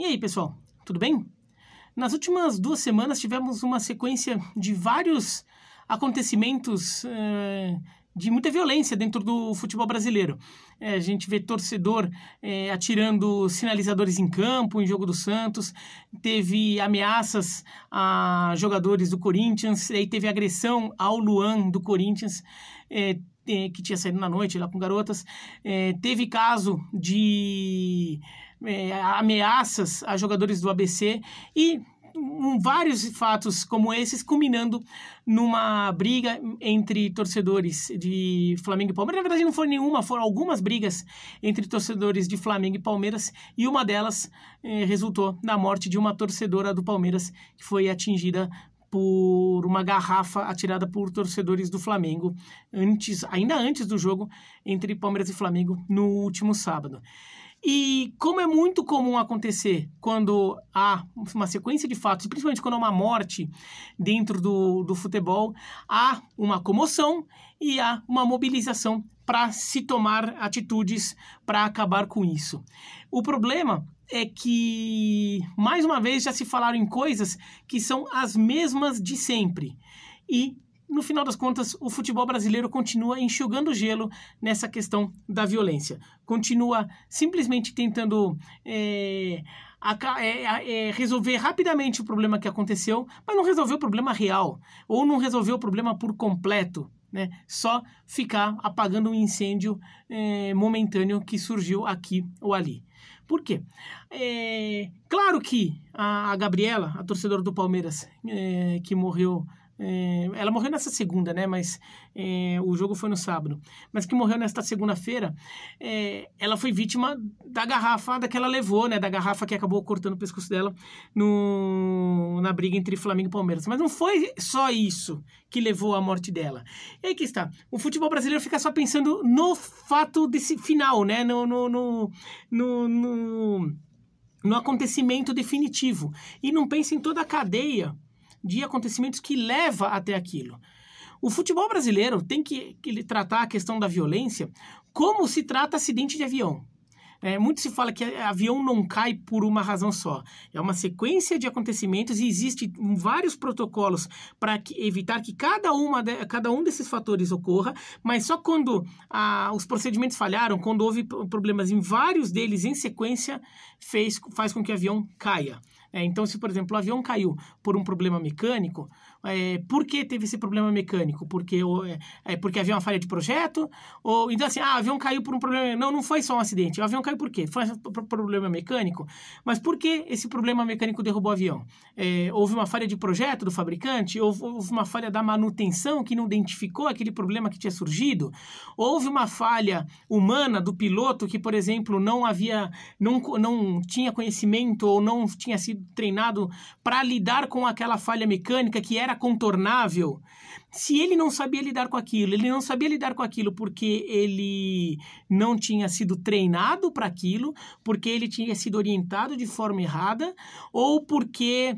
E aí, pessoal, tudo bem? Nas últimas duas semanas tivemos uma sequência de vários acontecimentos eh, de muita violência dentro do futebol brasileiro. É, a gente vê torcedor é, atirando sinalizadores em campo, em jogo do Santos, teve ameaças a jogadores do Corinthians, aí teve agressão ao Luan do Corinthians. É, que tinha saído na noite lá com garotas, teve caso de é, ameaças a jogadores do ABC e um, vários fatos como esses culminando numa briga entre torcedores de Flamengo e Palmeiras. Na verdade, não foi nenhuma, foram algumas brigas entre torcedores de Flamengo e Palmeiras, e uma delas é, resultou na morte de uma torcedora do Palmeiras que foi atingida por uma garrafa atirada por torcedores do Flamengo antes, ainda antes do jogo entre Palmeiras e Flamengo no último sábado. E como é muito comum acontecer quando há uma sequência de fatos, principalmente quando há uma morte dentro do, do futebol, há uma comoção e há uma mobilização para se tomar atitudes para acabar com isso. O problema é que, mais uma vez, já se falaram em coisas que são as mesmas de sempre. E no final das contas, o futebol brasileiro continua enxugando gelo nessa questão da violência. Continua simplesmente tentando é, é, é, resolver rapidamente o problema que aconteceu, mas não resolveu o problema real, ou não resolveu o problema por completo. Né? Só ficar apagando um incêndio é, momentâneo que surgiu aqui ou ali. Por quê? É, claro que a, a, Gabriela, a torcedora do Palmeiras, é, que morreu é, ela morreu nessa segunda, né? Mas é, o jogo foi no sábado. Mas que morreu nesta segunda-feira, é, ela foi vítima da da que ela levou, né? Da garrafa que acabou cortando o pescoço dela no, na briga entre Flamengo e Palmeiras. Mas não foi só isso que levou à morte dela. E aí que está. O futebol brasileiro fica só pensando no fato desse final, né? no, no, no, no, no no acontecimento definitivo. E não pensa em toda a cadeia de acontecimentos que leva até aquilo. O futebol brasileiro tem que, que tratar a questão da violência como se trata acidente de avião. É, muito se fala que avião não cai por uma razão só. É uma sequência de acontecimentos e existem vários protocolos para evitar que cada, uma de, cada um desses fatores ocorra, mas só quando ah, os procedimentos falharam, quando houve problemas em vários deles em sequência, fez, faz com que o avião caia. É, então, se, por exemplo, o avião caiu por um problema mecânico, é, por que teve esse problema mecânico? Porque, ou, é, é, porque havia uma falha de projeto? Ou, então, assim, ah, o avião caiu por um problema... Não, não foi só um acidente. O avião caiu por quê? Foi um problema mecânico? Mas por que esse problema mecânico derrubou o avião? É, houve uma falha de projeto do fabricante? Houve, houve uma falha da manutenção que não identificou aquele problema que tinha surgido? Houve uma falha humana do piloto que, por exemplo, não havia... Não, não tinha conhecimento ou não tinha sido treinado para lidar com aquela falha mecânica que era era contornável, se ele não sabia lidar com aquilo, ele não sabia lidar com aquilo porque ele não tinha sido treinado para aquilo, porque ele tinha sido orientado de forma errada, ou porque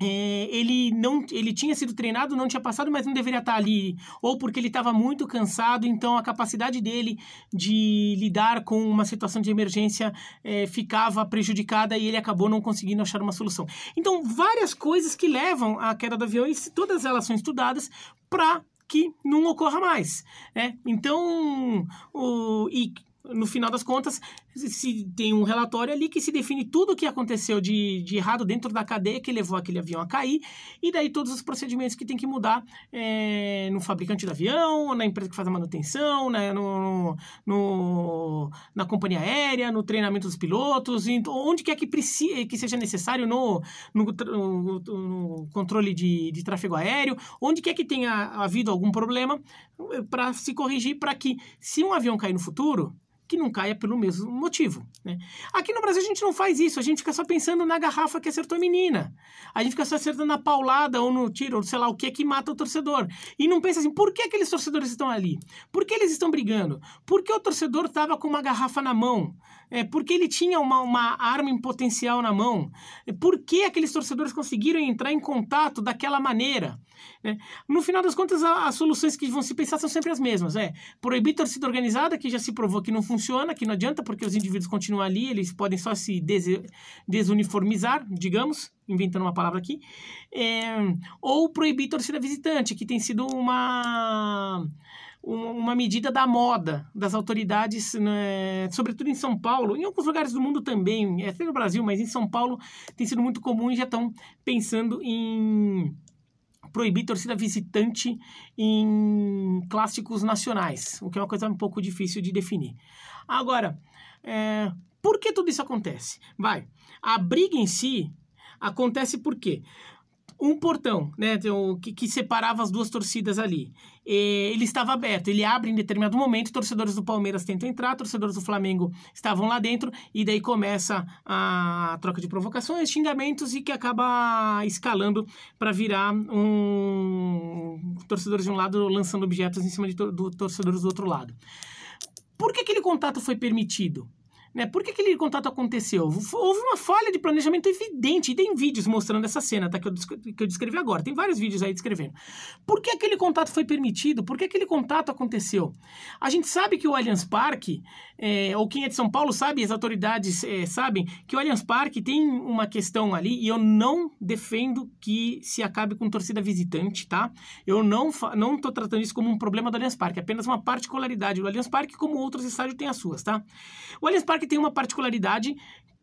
é, ele não ele tinha sido treinado, não tinha passado, mas não deveria estar ali, ou porque ele estava muito cansado, então a capacidade dele de lidar com uma situação de emergência é, ficava prejudicada e ele acabou não conseguindo achar uma solução. Então, várias coisas que levam à queda do avião e todas elas são estudadas para que não ocorra mais, né? Então, o, e no final das contas, se tem um relatório ali que se define tudo o que aconteceu de, de errado dentro da cadeia que levou aquele avião a cair, e daí todos os procedimentos que tem que mudar é, no fabricante do avião, na empresa que faz a manutenção, na, né, no, no, na companhia aérea, no treinamento dos pilotos, onde quer que, precise, que seja necessário no, no, no, no controle de, de tráfego aéreo, onde quer que tenha havido algum problema, eh, para se corrigir para que, se um avião cair no futuro, que não caia pelo mesmo motivo. Né? Aqui no Brasil a gente não faz isso, a gente fica só pensando na garrafa que acertou a menina. A gente fica só acertando na paulada ou no tiro, ou sei lá o que, é que mata o torcedor. E não pensa assim, por que aqueles torcedores estão ali? Por que eles estão brigando? Por que o torcedor estava com uma garrafa na mão? É, por que ele tinha uma, uma arma em potencial na mão? É, por que aqueles torcedores conseguiram entrar em contato daquela maneira? Né? No final das contas, as soluções que vão se pensar são sempre as mesmas. É proibir torcida organizada, que já se provou que não funciona, funciona, que não adianta porque os indivíduos continuam ali, eles podem só se des desuniformizar, digamos, inventando uma palavra aqui, é, ou proibir torcida visitante, que tem sido uma uma medida da moda das autoridades, né, sobretudo em São Paulo, em alguns lugares do mundo também, é até no Brasil, mas em São Paulo tem sido muito comum e já estão pensando em proibir torcida visitante em clássicos nacionais, o que é uma coisa um pouco difícil de definir. Agora, é, por que tudo isso acontece? Vai, a briga em si acontece por quê? um portão, né, que, que separava as duas torcidas ali. E ele estava aberto, ele abre em determinado momento, torcedores do Palmeiras tentam entrar, torcedores do Flamengo estavam lá dentro, e daí começa a troca de provocações, xingamentos e que acaba escalando para virar um torcedores de um lado lançando objetos em cima de to... do torcedores do outro lado. Por que aquele contato foi permitido? Né? Por que aquele contato aconteceu? Houve uma falha de planejamento evidente, e tem vídeos mostrando essa cena tá, que, eu, que eu descrevi agora, tem vários vídeos aí descrevendo. Por que aquele contato foi permitido? Por que aquele contato aconteceu? A gente sabe que o Allianz Parque, é, ou quem é de São Paulo sabe, as autoridades é, sabem, que o Allianz Parque tem uma questão ali, e eu não defendo que se acabe com torcida visitante, tá? Eu não não tô tratando isso como um problema do Allianz Parque, é apenas uma particularidade. O Allianz Parque, como outros estádios, tem as suas, tá? O Allianz Parque tem uma particularidade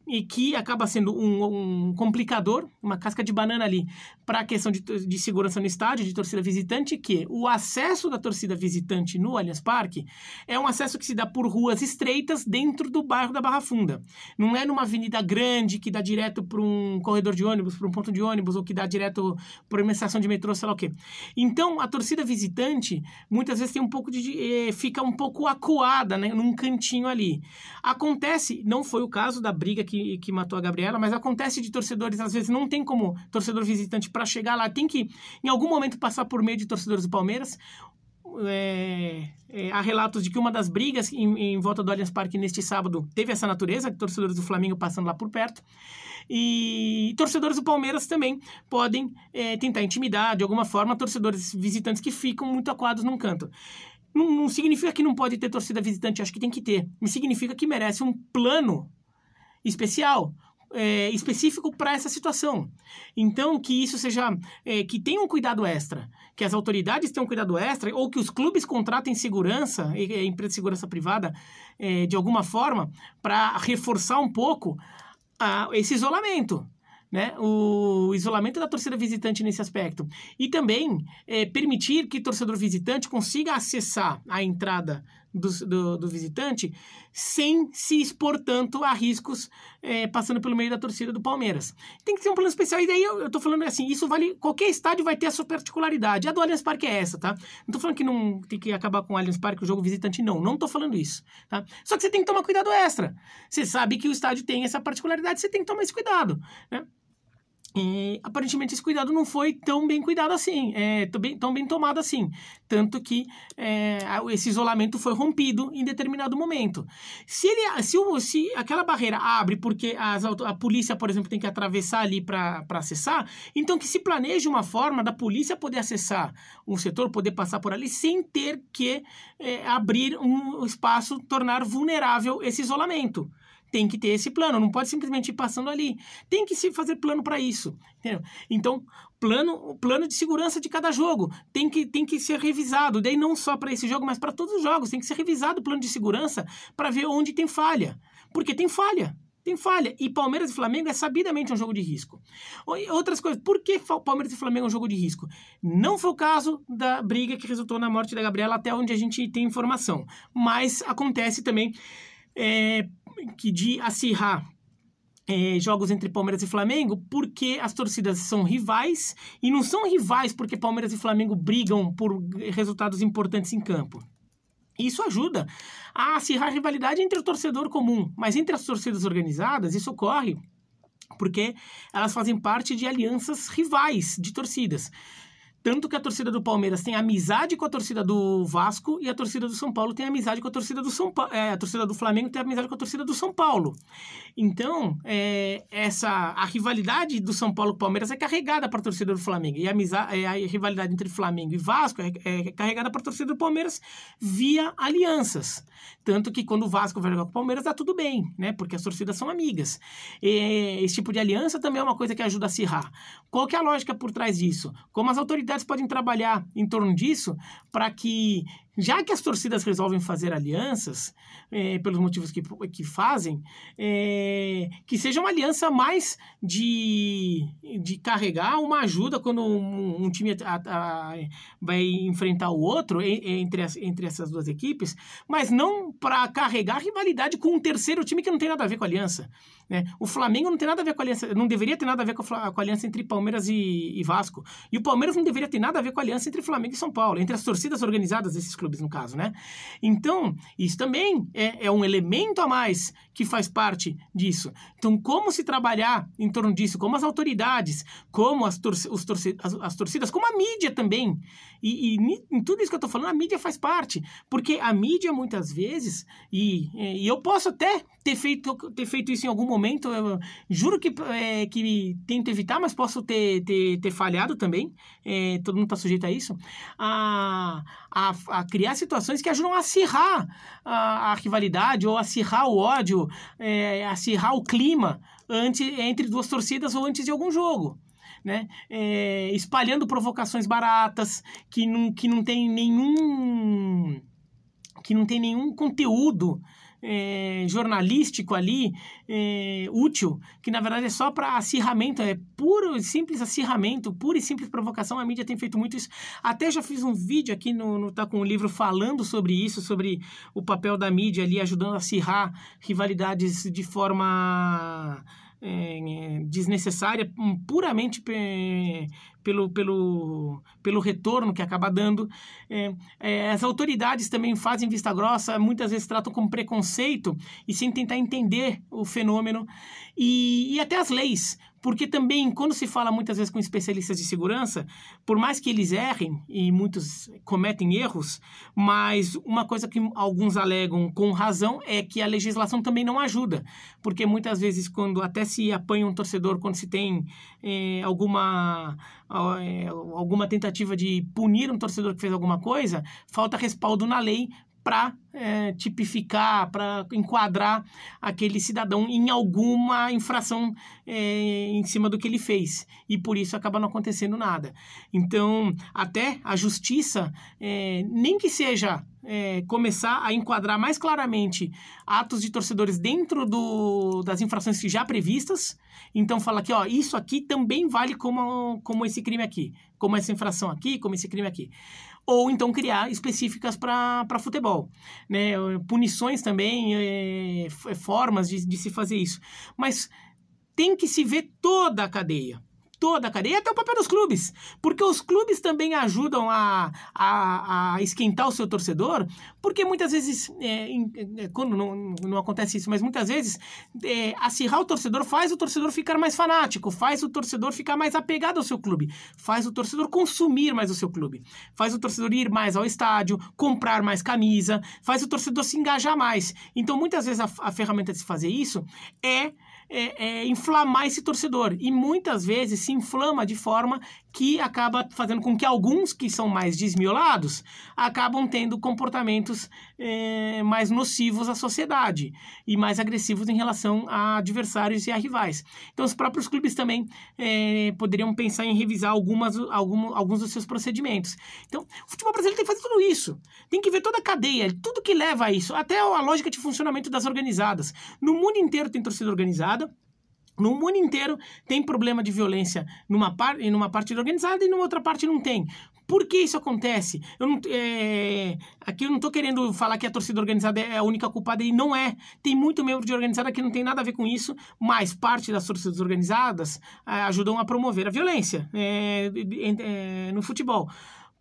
e que acaba sendo um, um complicador, uma casca de banana ali, para a questão de, de, segurança no estádio, de torcida visitante, que o acesso da torcida visitante no Allianz Parque é um acesso que se dá por ruas estreitas dentro do bairro da Barra Funda. Não é numa avenida grande que dá direto para um corredor de ônibus, para um ponto de ônibus, ou que dá direto para uma estação de metrô, sei lá o quê. Então, a torcida visitante, muitas vezes tem um pouco de... Eh, fica um pouco acuada, né, num cantinho ali. Acontece, não foi o caso da briga que que, que matou a Gabriela, mas acontece de torcedores, às vezes não tem como torcedor visitante para chegar lá, tem que em algum momento passar por meio de torcedores do Palmeiras. É, é, há relatos de que uma das brigas em, em, volta do Allianz Parque neste sábado teve essa natureza, de torcedores do Flamengo passando lá por perto. E torcedores do Palmeiras também podem é, tentar intimidar, de alguma forma, torcedores visitantes que ficam muito aquados num canto. Não, não significa que não pode ter torcida visitante, acho que tem que ter. Significa que merece um plano especial, é, específico para essa situação. Então, que isso seja. É, que tenha um cuidado extra, que as autoridades tenham um cuidado extra, ou que os clubes contratem segurança, empresa de segurança privada, é, de alguma forma, para reforçar um pouco a, esse isolamento. Né? o isolamento da torcida visitante nesse aspecto. E também é, permitir que o torcedor visitante consiga acessar a entrada do, do, do visitante, sem se expor tanto a riscos é, passando pelo meio da torcida do Palmeiras. Tem que ter um plano especial, e daí eu, eu tô falando assim, isso vale, qualquer estádio vai ter a sua particularidade. A do Allianz Parque é essa, tá? Não tô falando que não tem que acabar com o Allianz Parque, o jogo visitante, não, não tô falando isso, tá? Só que você tem que tomar cuidado extra. Você sabe que o estádio tem essa particularidade, você tem que tomar esse cuidado, né? E, é, aparentemente esse cuidado não foi tão bem cuidado assim, é, tão, bem, tão bem tomado assim. Tanto que é, esse isolamento foi rompido em determinado momento. Se, ele, se, se aquela barreira abre porque as, a polícia, por exemplo, tem que atravessar ali para acessar, então que se planeje uma forma da polícia poder acessar um setor, poder passar por ali sem ter que é, abrir um espaço, tornar vulnerável esse isolamento tem que ter esse plano, não pode simplesmente ir passando ali. Tem que se fazer plano para isso, entendeu? Então, plano, plano de segurança de cada jogo tem que, tem que ser revisado, daí não só para esse jogo, mas para todos os jogos, tem que ser revisado o plano de segurança para ver onde tem falha, porque tem falha. Tem falha. E Palmeiras e Flamengo é sabidamente um jogo de risco. Outras coisas. Por que Palmeiras e Flamengo é um jogo de risco? Não foi o caso da briga que resultou na morte da Gabriela, até onde a gente tem informação. Mas acontece também é, que de acirrar é, jogos entre Palmeiras e Flamengo porque as torcidas são rivais e não são rivais porque Palmeiras e Flamengo brigam por resultados importantes em campo. Isso ajuda a acirrar a rivalidade entre o torcedor comum, mas entre as torcidas organizadas isso ocorre porque elas fazem parte de alianças rivais de torcidas. Tanto que a torcida do Palmeiras tem amizade com a torcida do Vasco e a torcida do São Paulo tem amizade com a torcida do São Paulo. É, a torcida do Flamengo tem amizade com a torcida do São Paulo. Então, é, essa a rivalidade do São Paulo com o Palmeiras é carregada para a torcida do Flamengo. E a, amizade, é, a rivalidade entre Flamengo e Vasco é, é carregada para a torcida do Palmeiras via alianças. Tanto que quando o Vasco vai jogar com o Palmeiras, dá tudo bem, né? Porque as torcidas são amigas. esse tipo de aliança também é uma coisa que ajuda a acirrar. Qual que é a lógica por trás disso? Como as autoridades universidades podem trabalhar em torno disso para que já que as torcidas resolvem fazer alianças, é, pelos motivos que, que fazem, é, que seja uma aliança mais de, de carregar uma ajuda quando um, um time a, a, vai enfrentar o outro entre, as, entre essas duas equipes, mas não para carregar rivalidade com um terceiro time que não tem nada a ver com a aliança. Né? O Flamengo não tem nada a ver com a aliança, não deveria ter nada a ver com a, com a aliança entre Palmeiras e, e Vasco. E o Palmeiras não deveria ter nada a ver com a aliança entre Flamengo e São Paulo, entre as torcidas organizadas desses clubes clubes, no caso, né? Então, isso também é, é um elemento a mais que faz parte disso. Então, como se trabalhar em torno disso, como as autoridades, como as, os torci as, as, torcidas, como a mídia também. E, e em tudo isso que eu estou falando, a mídia faz parte. Porque a mídia, muitas vezes, e, e eu posso até ter feito, ter feito isso em algum momento, juro que, é, que tento evitar, mas posso ter, ter, ter falhado também. É, todo mundo está sujeito a isso. A, a, a, criar situações que ajudam a acirrar a, a rivalidade ou acirrar o ódio é, acirrar o clima antes entre duas torcidas ou antes de algum jogo. Né? É, espalhando provocações baratas que não, que não tem nenhum que não tem nenhum conteúdo é, jornalístico ali é, útil, que na verdade é só para acirramento, é puro e simples acirramento, pura e simples provocação. A mídia tem feito muito isso. Até já fiz um vídeo aqui no, no Tá Com o Livro falando sobre isso, sobre o papel da mídia ali ajudando a acirrar rivalidades de forma eh, desnecessária hum, puramente pelo, pelo, pelo retorno que acaba dando. Eh, eh, as autoridades também fazem vista grossa, muitas vezes tratam com preconceito e sem tentar entender o fenômeno e, e até as leis, porque também, quando se fala muitas vezes com especialistas de segurança, por mais que eles errem, e muitos cometem erros, mas uma coisa que alguns alegam com razão é que a legislação também não ajuda. Porque muitas vezes, quando até se apanha um torcedor, quando se tem é, alguma, é, alguma tentativa de punir um torcedor que fez alguma coisa, falta respaldo na lei para é, tipificar, para enquadrar aquele cidadão em alguma infração é, em cima do que ele fez. E por isso acaba não acontecendo nada. Então, até a justiça, é, nem que seja é, começar a enquadrar mais claramente atos de torcedores dentro do, das infrações que já previstas. Então fala que ó, isso aqui também vale como, como esse crime aqui, como essa infração aqui, como esse crime aqui ou então criar específicas para futebol. Né? Punições também, é, formas de, de se fazer isso. Mas tem que se ver toda a cadeia toda, a E até o papel dos clubes. Porque os clubes também ajudam a, a, a esquentar o seu torcedor, porque muitas vezes, é, em, é, quando não, não acontece isso, mas muitas vezes é, acirrar o torcedor faz o torcedor ficar mais fanático, faz o torcedor ficar mais apegado ao seu clube, faz o torcedor consumir mais o seu clube, faz o torcedor ir mais ao estádio, comprar mais camisa, faz o torcedor se engajar mais. Então, muitas vezes a, a ferramenta de se fazer isso é é, é, inflamar esse torcedor. E muitas vezes se inflama de forma que acaba fazendo com que alguns que são mais desmiolados acabam tendo comportamentos é, mais nocivos à sociedade e mais agressivos em relação a adversários e a rivais. Então, os próprios clubes também é, poderiam pensar em revisar algumas, algum, alguns dos seus procedimentos. Então, o futebol brasileiro tem que fazer tudo isso. Tem que ver toda a cadeia, tudo que leva a isso, até a lógica de funcionamento das organizadas. No mundo inteiro tem torcida organizada. No mundo inteiro tem problema de violência numa, par, numa parte organizada e numa outra parte não tem. Por que isso acontece? Eu não, é, aqui eu não estou querendo falar que a torcida organizada é a única culpada e não é. Tem muito membro de organizada que não tem nada a ver com isso, mas parte das torcidas organizadas é, ajudam a promover a violência é, no futebol.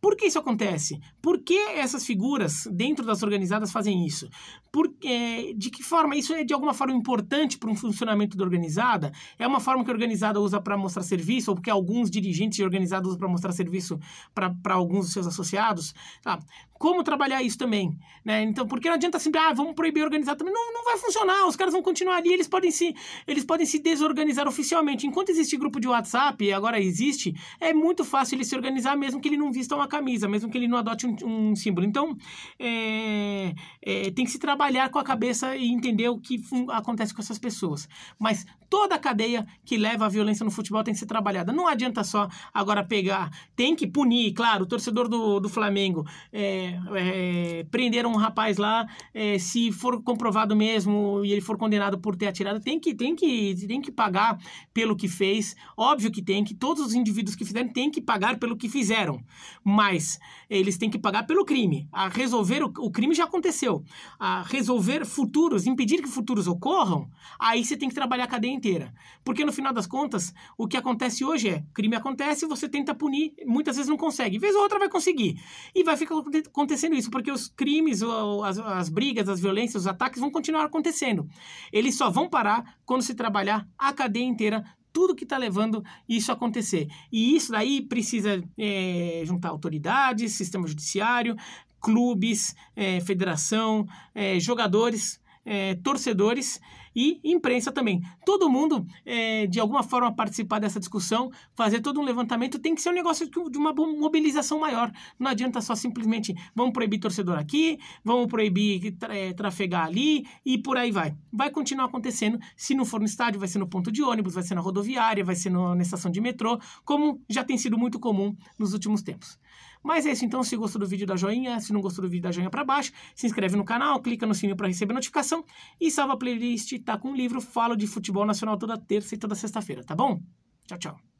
Por que isso acontece? Por que essas figuras dentro das organizadas fazem isso? Por, é, de que forma? Isso é de alguma forma importante para um funcionamento da organizada? É uma forma que a organizada usa para mostrar serviço, ou que alguns dirigentes de organizada usam para mostrar serviço para alguns dos seus associados? Ah, como trabalhar isso também? Né? Então, porque não adianta sempre, ah, vamos proibir organizar também. Não, não vai funcionar, os caras vão continuar ali, eles podem se, eles podem se desorganizar oficialmente. Enquanto existe grupo de WhatsApp, agora existe, é muito fácil ele se organizar mesmo que ele não vista uma camisa, mesmo que ele não adote um, um símbolo. Então, é, é, tem que se trabalhar com a cabeça e entender o que acontece com essas pessoas. Mas toda a cadeia que leva à violência no futebol tem que ser trabalhada. Não adianta só agora pegar, tem que punir, claro, o torcedor do, do Flamengo, é, é prender um rapaz lá, é, se for comprovado mesmo e ele for condenado por ter atirado, tem que, tem que, tem que pagar pelo que fez. Óbvio que tem que, todos os indivíduos que fizeram têm que pagar pelo que fizeram. Mas mais, eles têm que pagar pelo crime. A resolver o, o crime já aconteceu. A resolver futuros, impedir que futuros ocorram, aí você tem que trabalhar a cadeia inteira. Porque no final das contas, o que acontece hoje é, crime acontece, você tenta punir, muitas vezes não consegue. Vez ou outra vai conseguir. E vai ficar acontecendo isso, porque os crimes, as, as brigas, as violências, os ataques vão continuar acontecendo. Eles só vão parar quando se trabalhar a cadeia inteira tudo que está levando isso a acontecer. E isso daí precisa é, juntar autoridades, sistema judiciário, clubes, é, federação, é, jogadores é, torcedores e imprensa também. Todo mundo, é, de alguma forma, participar dessa discussão, fazer todo um levantamento, tem que ser um negócio de uma mobilização maior. Não adianta só simplesmente vamos proibir torcedor aqui, vamos proibir é, trafegar ali e por aí vai. Vai continuar acontecendo, se não for no estádio, vai ser no ponto de ônibus, vai ser na rodoviária, vai ser no, na estação de metrô, como já tem sido muito comum nos últimos tempos. Mas é isso então, se gostou do vídeo dá joinha, se não gostou do vídeo dá joinha para baixo, se inscreve no canal, clica no sininho para receber notificação e salva a playlist, tá com o livro Falo de Futebol Nacional toda terça e toda sexta-feira, tá bom? Tchau, tchau.